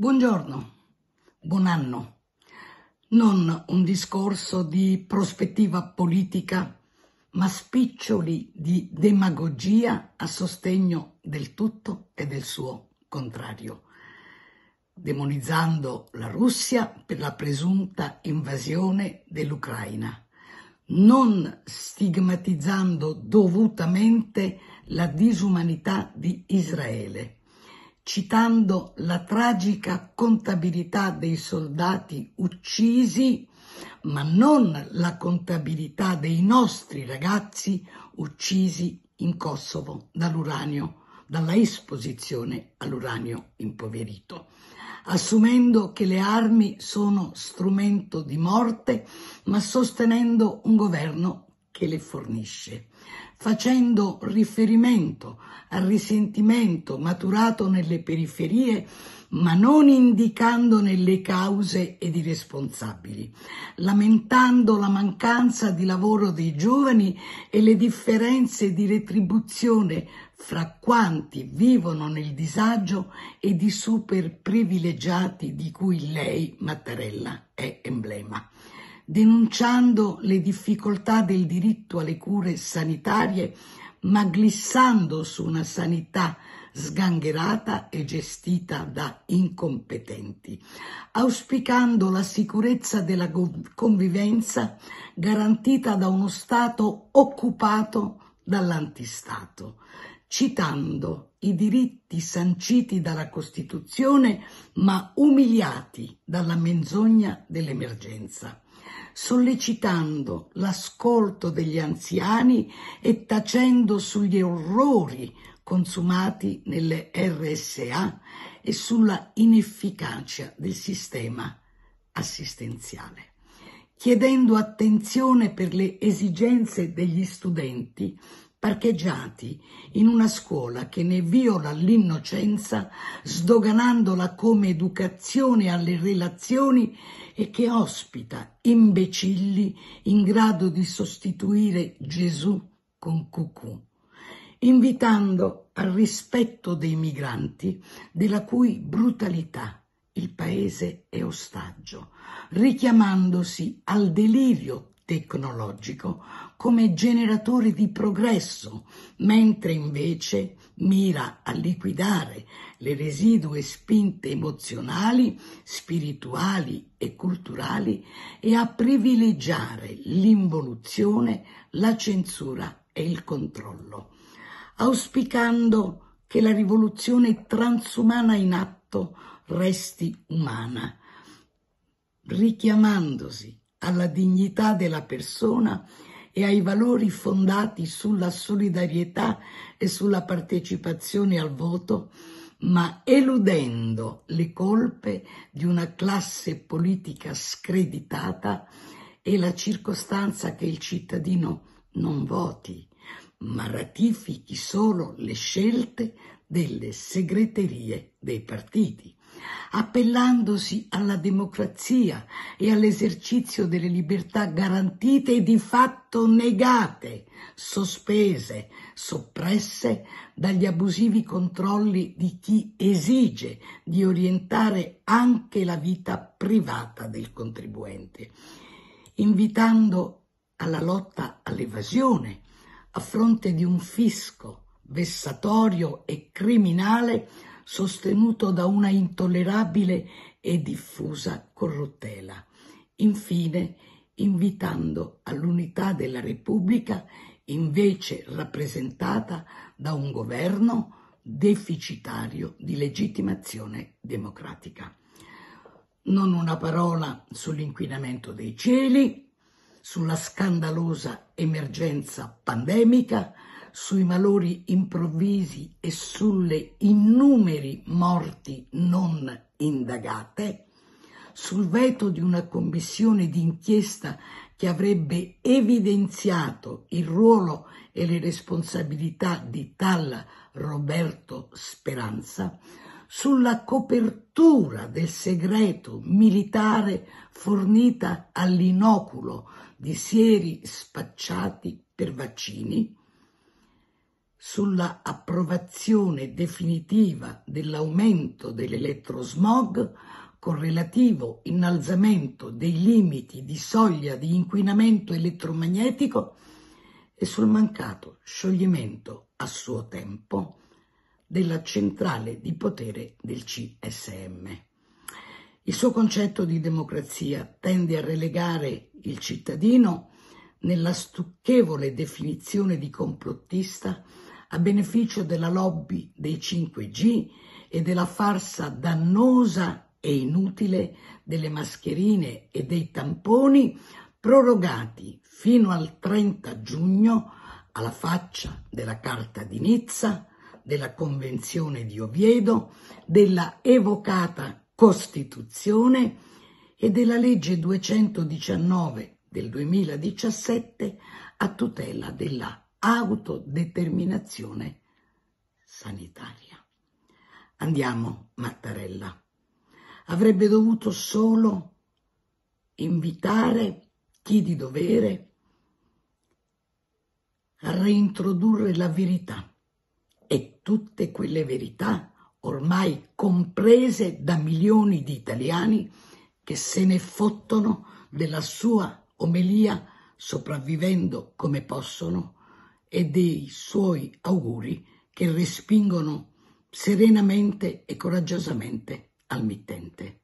Buongiorno, buon anno. Non un discorso di prospettiva politica, ma spiccioli di demagogia a sostegno del tutto e del suo contrario, demonizzando la Russia per la presunta invasione dell'Ucraina, non stigmatizzando dovutamente la disumanità di Israele citando la tragica contabilità dei soldati uccisi, ma non la contabilità dei nostri ragazzi uccisi in Kosovo dall'uranio, dalla esposizione all'uranio impoverito, assumendo che le armi sono strumento di morte, ma sostenendo un governo che le fornisce, facendo riferimento al risentimento maturato nelle periferie ma non indicandone le cause ed i responsabili, lamentando la mancanza di lavoro dei giovani e le differenze di retribuzione fra quanti vivono nel disagio ed i super privilegiati di cui lei, Mattarella, è emblema denunciando le difficoltà del diritto alle cure sanitarie, ma glissando su una sanità sgangherata e gestita da incompetenti, auspicando la sicurezza della convivenza garantita da uno Stato occupato dall'antistato, citando i diritti sanciti dalla Costituzione ma umiliati dalla menzogna dell'emergenza sollecitando l'ascolto degli anziani e tacendo sugli orrori consumati nelle RSA e sulla inefficacia del sistema assistenziale, chiedendo attenzione per le esigenze degli studenti parcheggiati in una scuola che ne viola l'innocenza sdoganandola come educazione alle relazioni e che ospita imbecilli in grado di sostituire Gesù con Cucù, invitando al rispetto dei migranti della cui brutalità il paese è ostaggio, richiamandosi al delirio tecnologico come generatore di progresso, mentre invece mira a liquidare le residue spinte emozionali, spirituali e culturali e a privilegiare l'involuzione, la censura e il controllo, auspicando che la rivoluzione transumana in atto resti umana, richiamandosi alla dignità della persona e ai valori fondati sulla solidarietà e sulla partecipazione al voto, ma eludendo le colpe di una classe politica screditata e la circostanza che il cittadino non voti, ma ratifichi solo le scelte delle segreterie dei partiti appellandosi alla democrazia e all'esercizio delle libertà garantite e di fatto negate, sospese, soppresse dagli abusivi controlli di chi esige di orientare anche la vita privata del contribuente, invitando alla lotta all'evasione a fronte di un fisco vessatorio e criminale sostenuto da una intollerabile e diffusa corruttela. Infine, invitando all'unità della Repubblica invece rappresentata da un governo deficitario di legittimazione democratica. Non una parola sull'inquinamento dei cieli, sulla scandalosa emergenza pandemica, sui malori improvvisi e sulle innumeri morti non indagate, sul veto di una commissione d'inchiesta che avrebbe evidenziato il ruolo e le responsabilità di tal Roberto Speranza, sulla copertura del segreto militare fornita all'inoculo di sieri spacciati per vaccini, sulla approvazione definitiva dell'aumento dell'elettrosmog con relativo innalzamento dei limiti di soglia di inquinamento elettromagnetico e sul mancato scioglimento a suo tempo della centrale di potere del CSM. Il suo concetto di democrazia tende a relegare il cittadino nella stucchevole definizione di complottista a beneficio della lobby dei 5G e della farsa dannosa e inutile delle mascherine e dei tamponi prorogati fino al 30 giugno alla faccia della Carta di Nizza, della Convenzione di Oviedo, della evocata Costituzione e della legge 219 del 2017 a tutela della autodeterminazione sanitaria. Andiamo, Mattarella. Avrebbe dovuto solo invitare chi di dovere a reintrodurre la verità e tutte quelle verità ormai comprese da milioni di italiani che se ne fottono della sua omelia sopravvivendo come possono e dei suoi auguri che respingono serenamente e coraggiosamente al mittente.